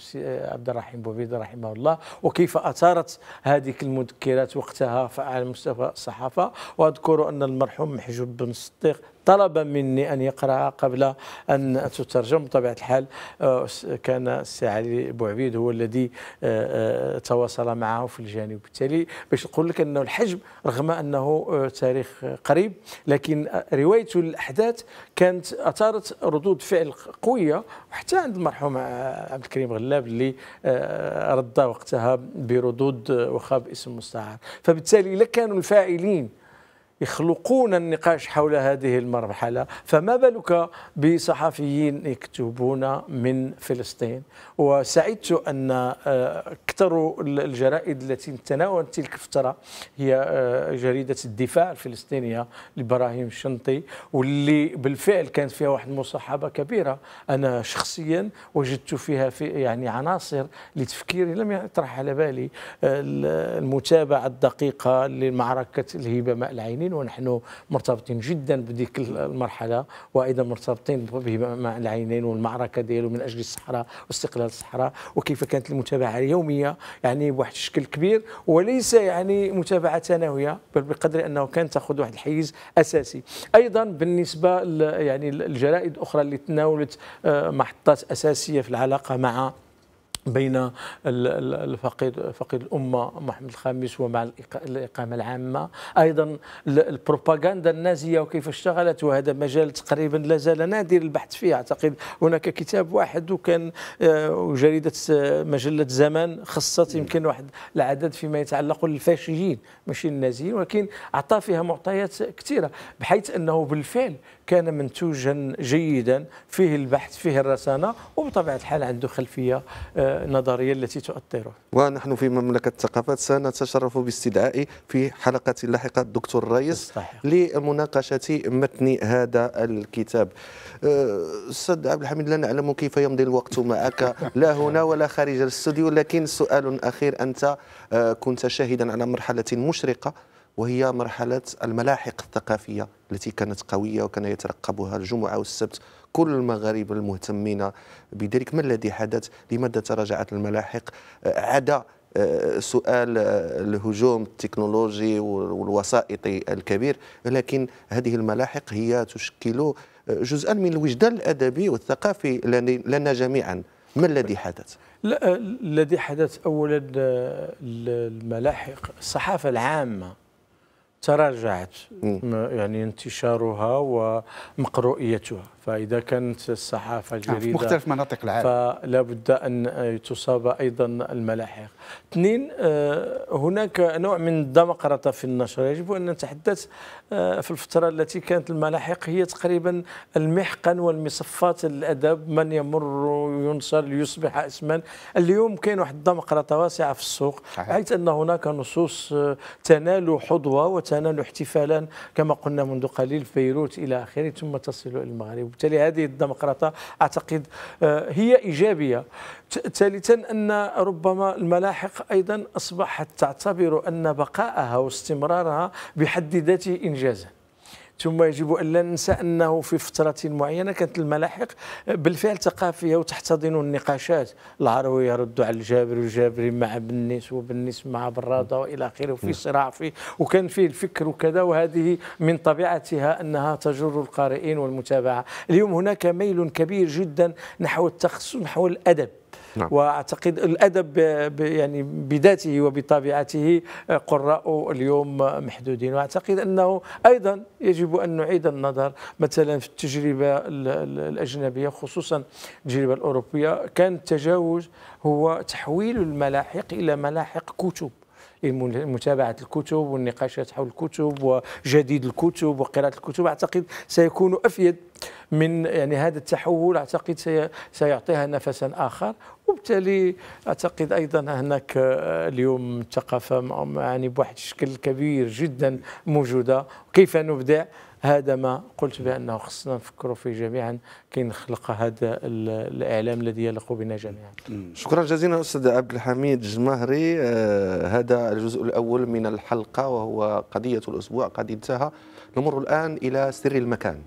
Speaker 2: عبد الرحيم بوبيده رحمه الله وكيف اثارت هذه المذكرات وقتها على مستوى الصحافه واذكر ان المرحوم محجوب بن صديق طلب مني أن يقرأ قبل أن تترجم بطبيعة الحال آه، كان السي علي بوعبيد هو الذي آه، آه، تواصل معه في الجانب وبالتالي باش نقول لك أنه الحجم رغم أنه تاريخ قريب لكن روايته للأحداث كانت أثارت ردود فعل قوية وحتى عند المرحوم عبد الكريم غلاب اللي رد وقتها بردود وخاب اسم مستعار فبالتالي لكانوا كانوا الفاعلين يخلقون النقاش حول هذه المرحلة فما بالك بصحفيين يكتبون من فلسطين وسعدت أن آه، أكثر الجرائد التي تناولت تلك الفترة هي آه، جريدة الدفاع الفلسطينية لبراهيم الشنطي واللي بالفعل كانت فيها واحد المصاحبة كبيرة أنا شخصيا وجدت فيها في يعني عناصر لتفكيري لم يطرح على بالي آه، المتابعة الدقيقة لمعركة الهبة ماء العينين العالمين ونحن مرتبطين جدا بديك المرحله وايضا مرتبطين مع العينين والمعركه ديالو من اجل الصحراء واستقلال الصحراء وكيف كانت المتابعه اليوميه يعني بواحد الشكل كبير وليس يعني متابعه ثانويه بل بقدر انه كان تاخذ واحد الحيز اساسي ايضا بالنسبه يعني الجرائد الاخرى اللي تناولت آه، محطات اساسيه في العلاقه مع بين الفقيد فقيد الامه محمد الخامس ومع الاقامه العامه ايضا البروباغندا النازيه وكيف اشتغلت وهذا مجال تقريبا لا زال نادر البحث فيه اعتقد هناك كتاب واحد وكان آه، جريده آه، مجله زمان خصت يمكن واحد العدد فيما يتعلق بالفاشيين ماشي النازيين ولكن اعطى فيها معطيات كثيره بحيث انه بالفعل كان منتوجا جيدا فيه البحث فيه الرسانه وبطبيعه الحال عنده خلفيه آه، النظريه التي تؤثره
Speaker 1: ونحن في مملكه الثقافات سنتشرف باستدعاء في حلقه لاحقه الدكتور الرئيس لمناقشه متن هذا الكتاب أه، استاذ عبد الحميد لا نعلم كيف يمضي الوقت معك لا هنا ولا خارج الاستوديو لكن سؤال اخير انت أه، كنت شاهدا على مرحله مشرقه وهي مرحله الملاحق الثقافيه التي كانت قويه وكان يترقبها الجمعه والسبت كل المغاربه المهتمين بذلك ما الذي حدث لماذا تراجعت الملاحق عدا آه، سؤال آه، الهجوم التكنولوجي والوسائطي الكبير لكن هذه الملاحق هي تشكل آه، جزءا من الوجدان الادبي والثقافي لنا جميعا ما الذي حدث؟
Speaker 2: لا الذي حدث اولا الملاحق الصحافه العامه تراجعت يعني انتشارها ومقروئيتها فإذا كانت الصحافة نعم، الجريدة في مختلف مناطق العالم فلا بد أن تصاب أيضا الملاحق اثنين آه، هناك نوع من الدمقرطه في النشر يجب أن نتحدث آه، في الفترة التي كانت الملاحق هي تقريبا المحقن والمصفات الأدب من يمر ينصر ليصبح اسما اليوم كاين واحد الدمقرطه واسعة في السوق حيث أن هناك نصوص آه، تنال حظوة وتنال احتفالا كما قلنا منذ قليل في بيروت إلى آخره ثم تصل إلى المغرب وبالتالي هذه الديمقراطة أعتقد آه، هي إيجابية ثالثا أن ربما الملاحق أيضا أصبحت تعتبر أن بقاءها واستمرارها بحد ذاته إنجازا ثم يجب أن لا ننسى أنه في فترة معينة كانت الملاحق بالفعل ثقافيه وتحتضن النقاشات العروي يرد على الجابر والجابري مع بنيس وبنيس مع براده والى اخره وفي صراع فيه وكان فيه الفكر وكذا وهذه من طبيعتها انها تجر القارئين والمتابعه اليوم هناك ميل كبير جدا نحو التخصص نحو الادب نعم. واعتقد الادب يعني بذاته وبطبيعته آه، قراء اليوم محدودين واعتقد انه ايضا يجب ان نعيد النظر مثلا في التجربه الاجنبيه خصوصا التجربه الاوروبيه كان التجاوز هو تحويل الملاحق الى ملاحق كتب متابعه الكتب والنقاشات حول الكتب وجديد الكتب وقراءه الكتب اعتقد سيكون افيد من يعني هذا التحول اعتقد سيعطيها نفسا اخر وبالتالي اعتقد ايضا هناك اليوم الثقافه يعني بواحد الشكل كبير جدا موجوده كيف نبدع هذا ما قلت بانه خصنا نفكروا فيه جميعا كي نخلق هذا الاعلام الذي يليق بنا جميعا.
Speaker 1: شكرا جزيلا استاذ عبد الحميد جماهري آه هذا الجزء الاول من الحلقه وهو قضيه الاسبوع قد انتهى نمر الان الى سر المكان.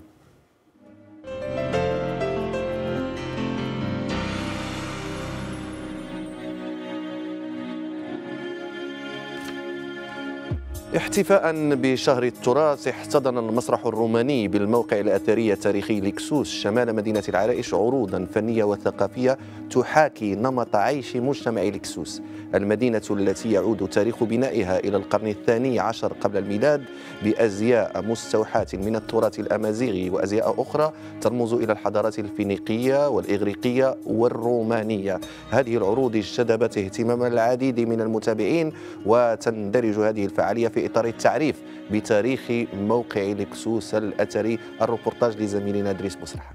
Speaker 1: احتفاء بشهر التراث احتضن المسرح الروماني بالموقع الأثري التاريخي لكسوس شمال مدينة العرائش عروضا فنية وثقافية تحاكي نمط عيش مجتمع لكسوس المدينة التي يعود تاريخ بنائها إلى القرن الثاني عشر قبل الميلاد بأزياء مستوحاة من التراث الأمازيغي وأزياء أخرى ترمز إلى الحضارات الفينيقية والإغريقية والرومانية هذه العروض جذبت اهتمام العديد من المتابعين وتندرج هذه الفعالية في في إطار التعريف بتاريخ موقع لكسوس الأثري الروبورتاج لزميلنا إدريس مسرح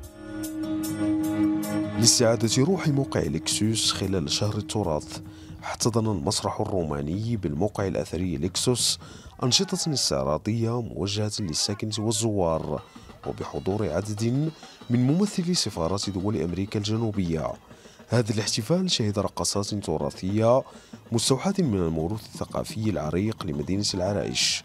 Speaker 4: لاستعادة روح موقع لكسوس خلال شهر التراث احتضن المسرح الروماني بالموقع الأثري لكسوس أنشطة استعراضية موجهة للساكنة والزوار وبحضور عدد من ممثلي سفارات دول أمريكا الجنوبية هذا الاحتفال شهد رقصات تراثية مستوحاة من الموروث الثقافي العريق لمدينة العرائش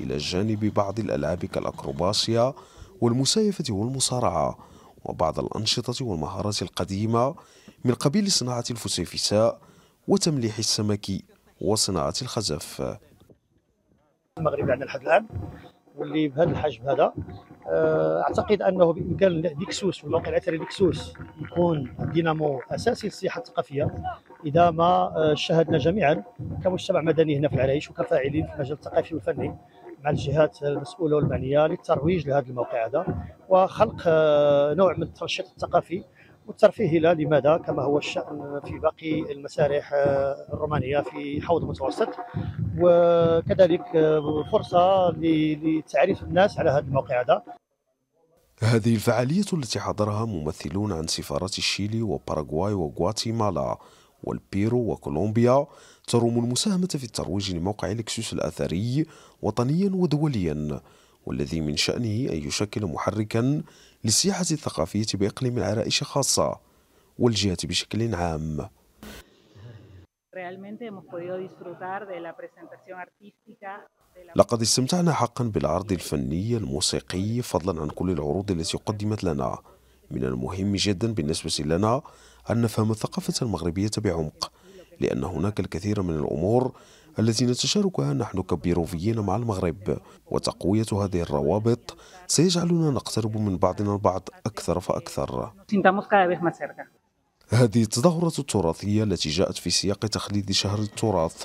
Speaker 4: إلى جانب بعض الألعاب كالأكروباسيا والمسايفة والمصارعة وبعض الأنشطة والمهارات القديمة من قبيل صناعة الفسيفساء وتمليح السمك وصناعة الخزف
Speaker 3: المغرب عندنا يعني لحد الآن واللي بهذا الحجم هذا آه، اعتقد انه بامكان ديكسوس والموقع الاثري ديكسوس يكون دينامو اساسي للسياحه الثقافيه اذا ما آه، شاهدنا جميعا كمجتمع مدني هنا في العرايش وكفاعلين في المجال الثقافي والفني مع الجهات المسؤوله والمعنيه للترويج لهذا الموقع هذا وخلق آه، نوع من الترشيد الثقافي والترفيه لا لماذا كما هو الشأن في باقي المسارح آه، الرومانية في حوض المتوسط وكذلك آه، فرصة لتعريف الناس على هذا الموقع هذا
Speaker 4: هذه الفعالية التي حضرها ممثلون عن سفارات الشيلي وباراغواي وغواتيمالا والبيرو وكولومبيا تروم المساهمة في الترويج لموقع لكسوس الأثري وطنيا ودوليا والذي من شأنه أن يشكل محركا للسياحة الثقافية بإقليم العرائش خاصة والجهة بشكل عام لقد استمتعنا حقا بالعرض الفني الموسيقي فضلا عن كل العروض التي قدمت لنا من المهم جدا بالنسبة لنا أن نفهم الثقافة المغربية بعمق لأن هناك الكثير من الأمور التي نتشاركها نحن كبيروفيين مع المغرب وتقوية هذه الروابط سيجعلنا نقترب من بعضنا البعض أكثر فأكثر هذه التظاهرة التراثية التي جاءت في سياق تخليد شهر التراث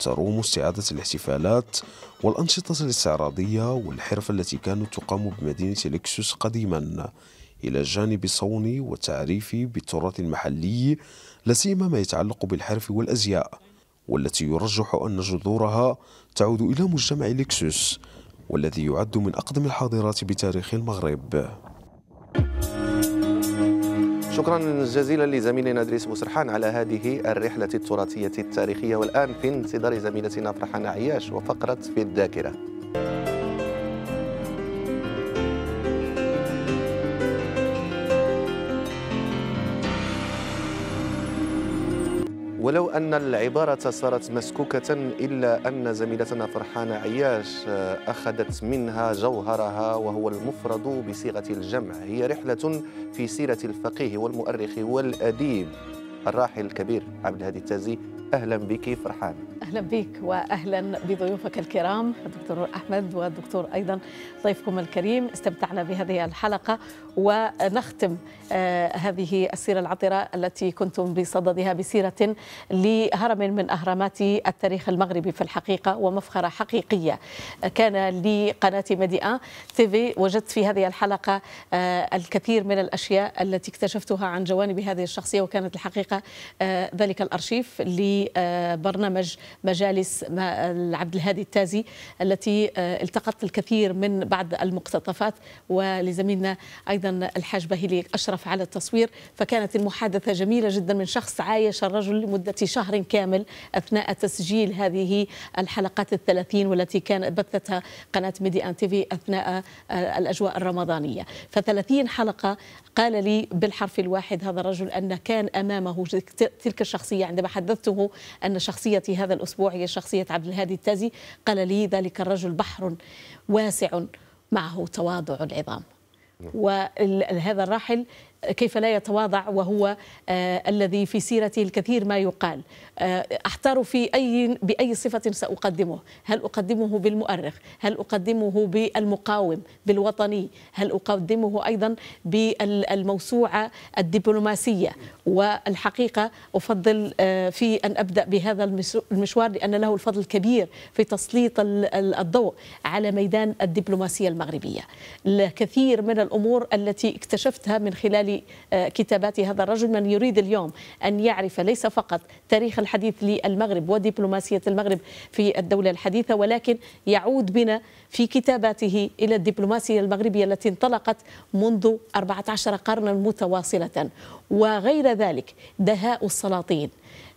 Speaker 4: تروم استعادة الاحتفالات والأنشطة الاستعراضية والحرف التي كانت تقام بمدينة لكسوس قديما إلى جانب صوني والتعريف بالتراث المحلي لا سيما ما يتعلق بالحرف والأزياء والتي يرجح أن جذورها تعود إلى مجتمع لكسوس والذي يعد من أقدم الحاضرات بتاريخ المغرب
Speaker 1: شكرا جزيلا لزميلنا ادريس بوسرحان على هذه الرحله التراثيه التاريخيه والان في انتظار زميلتنا فرحان عياش وفقره في الذاكره ولو أن العبارة صارت مسكوكة إلا أن زميلتنا فرحانة عياش آه، أخذت منها جوهرها وهو المفرد بصيغة الجمع هي رحلة في سيرة الفقيه والمؤرخ والأديب الراحل الكبير عبد الهادي التازي أهلا بك فرحانة
Speaker 5: اهلا بك واهلا بضيوفك الكرام الدكتور احمد والدكتور ايضا ضيفكم الكريم استمتعنا بهذه الحلقه ونختم آه، هذه السيره العطره التي كنتم بصددها بسيره لهرم من اهرامات التاريخ المغربي في الحقيقه ومفخره حقيقيه كان لقناه مدي تي في وجدت في هذه الحلقه آه، الكثير من الاشياء التي اكتشفتها عن جوانب هذه الشخصيه وكانت الحقيقه آه، ذلك الارشيف لبرنامج مجالس عبد الهادي التازي التي آه، التقطت الكثير من بعض المقتطفات ولزميلنا أيضا الحاج بهيلي أشرف على التصوير فكانت المحادثة جميلة جدا من شخص عايش الرجل لمدة شهر كامل أثناء تسجيل هذه الحلقات الثلاثين والتي كان بثتها قناة ميدي أن تيفي أثناء آه، الأجواء الرمضانية فثلاثين حلقة قال لي بالحرف الواحد هذا الرجل أن كان أمامه تلك الشخصية عندما حدثته أن شخصيتي هذا الأسبوعية شخصية عبد الهادي التازي قال لي ذلك الرجل بحر واسع معه تواضع العظام نعم. وهذا الراحل كيف لا يتواضع وهو آه، الذي في سيرته الكثير ما يقال آه، أحتار في أي بأي صفة سأقدمه هل أقدمه بالمؤرخ هل أقدمه بالمقاوم بالوطني هل أقدمه أيضا بالموسوعة الدبلوماسية والحقيقة أفضل آه، في أن أبدأ بهذا المشوار لأن له الفضل الكبير في تسليط الضوء على ميدان الدبلوماسية المغربية كثير من الأمور التي اكتشفتها من خلال لكتابات آه، هذا الرجل من يريد اليوم أن يعرف ليس فقط تاريخ الحديث للمغرب ودبلوماسية المغرب في الدولة الحديثة ولكن يعود بنا في كتاباته إلى الدبلوماسية المغربية التي انطلقت منذ 14 قرنا متواصلة وغير ذلك دهاء السلاطين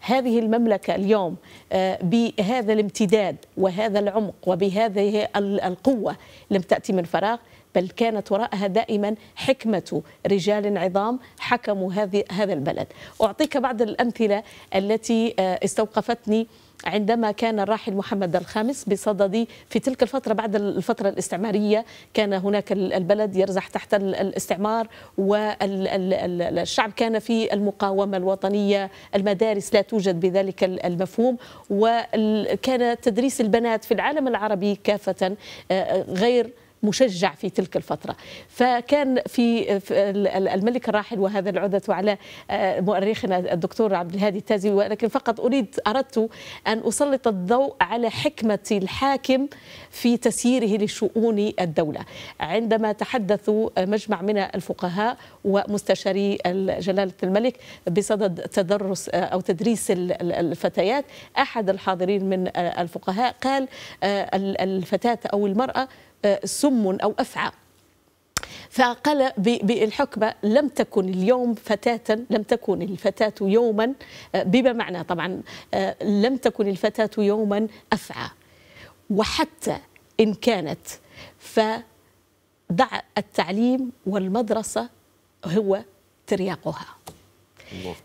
Speaker 5: هذه المملكة اليوم آه، بهذا الامتداد وهذا العمق وبهذه القوة لم تأتي من فراغ بل كانت وراءها دائما حكمة رجال عظام حكموا هذا البلد أعطيك بعض الأمثلة التي آه، استوقفتني عندما كان الراحل محمد الخامس بصدد في تلك الفترة بعد الفترة الاستعمارية كان هناك البلد يرزح تحت الاستعمار والشعب كان في المقاومة الوطنية المدارس لا توجد بذلك المفهوم وكان تدريس البنات في العالم العربي كافة آه، آه، غير مشجع في تلك الفترة فكان في الملك الراحل وهذا العودة على آه، مؤرخنا الدكتور عبد الهادي التازي ولكن فقط أريد أردت أن أسلط الضوء على حكمة الحاكم في تسييره لشؤون الدولة عندما تحدثوا آه، مجمع من الفقهاء ومستشاري جلالة الملك بصدد تدرس آه، أو تدريس الفتيات أحد الحاضرين من الفقهاء قال الفتاة أو المرأة آه، سم أو أفعى فقال بالحكمة لم تكن اليوم فتاة لم تكن الفتاة يوما آه، بما معنى طبعا آه، لم تكن الفتاة يوما أفعى وحتى إن كانت فضع التعليم والمدرسة هو ترياقها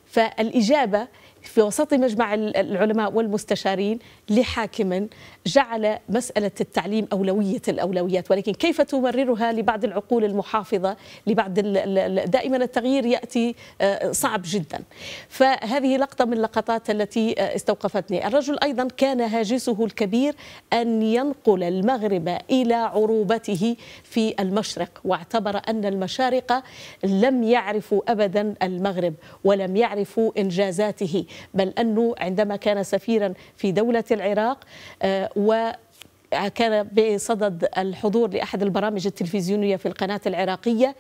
Speaker 5: فالإجابة في وسط مجمع العلماء والمستشارين لحاكم جعل مسألة التعليم أولوية الأولويات ولكن كيف تمررها لبعض العقول المحافظة لبعض دائما التغيير يأتي آه، صعب جدا فهذه لقطة من اللقطات التي آه، استوقفتني الرجل أيضا كان هاجسه الكبير أن ينقل المغرب إلى عروبته في المشرق واعتبر أن المشارقة لم يعرفوا أبدا المغرب ولم يعرفوا إنجازاته بل أنه عندما كان سفيرا في دولة العراق آه، و كان بصدد الحضور لأحد البرامج التلفزيونية في القناة العراقية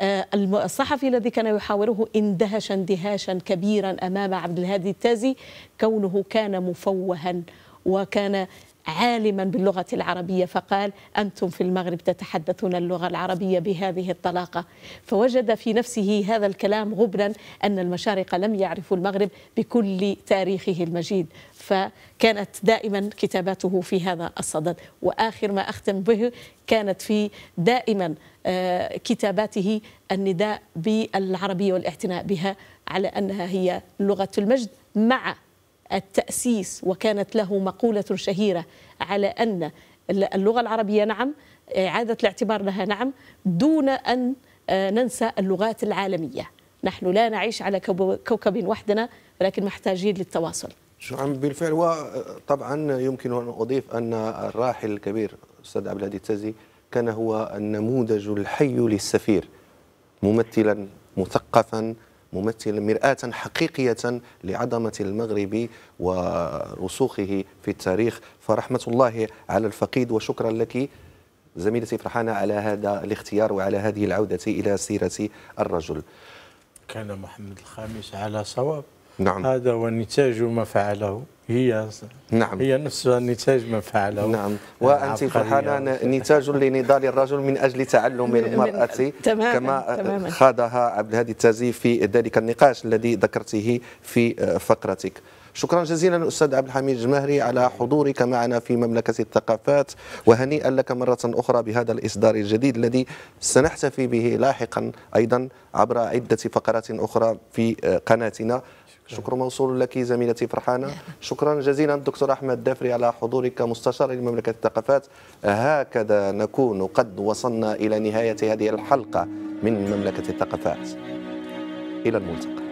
Speaker 5: آه، الصحفي الذي كان يحاوره اندهش اندهاشا كبيرا أمام عبد الهادي التازي كونه كان مفوها وكان عالما باللغة العربية فقال أنتم في المغرب تتحدثون اللغة العربية بهذه الطلاقة فوجد في نفسه هذا الكلام غبنا أن المشارقة لم يعرفوا المغرب بكل تاريخه المجيد فكانت دائما كتاباته في هذا الصدد وآخر ما أختم به كانت في دائما آه، كتاباته النداء بالعربية والاعتناء بها على أنها هي لغة المجد مع التأسيس وكانت له مقولة شهيرة على أن اللغة العربية نعم إعادة الاعتبار لها نعم دون أن آه، ننسى اللغات العالمية نحن لا نعيش على كوكب وحدنا ولكن محتاجين للتواصل
Speaker 1: بالفعل وطبعا يمكن أن أضيف أن الراحل الكبير أستاذ عبد الهادي التازي كان هو النموذج الحي للسفير ممثلا مثقفا ممثل مرآة حقيقية لعظمة المغرب ورسوخه في التاريخ فرحمة الله على الفقيد وشكرا لك زميلتي فرحانة على هذا الاختيار وعلى هذه العودة إلى سيرة الرجل
Speaker 2: كان محمد الخامس على صواب نعم هذا ونتاج ما فعله هي نعم هي نفسها نتاج ما فعله نعم آه، وانت فرحانه
Speaker 1: نتاج لنضال الرجل من اجل تعلم المراه تماما كما تماما خاضها عبد الهادي التازي في ذلك النقاش الذي ذكرته في آه، فقرتك شكرا جزيلا استاذ عبد الحميد الجماهري على حضورك معنا في مملكه الثقافات وهنيئا لك مره اخرى بهذا الاصدار الجديد الذي سنحتفي به لاحقا ايضا عبر عده فقرات اخرى في آه، قناتنا شكرا موصول لك زميلتي فرحانة شكرا جزيلا دكتور أحمد دافري على حضورك مستشار لمملكة الثقافات هكذا نكون قد وصلنا إلى نهاية هذه الحلقة من مملكة الثقافات إلى الملتقى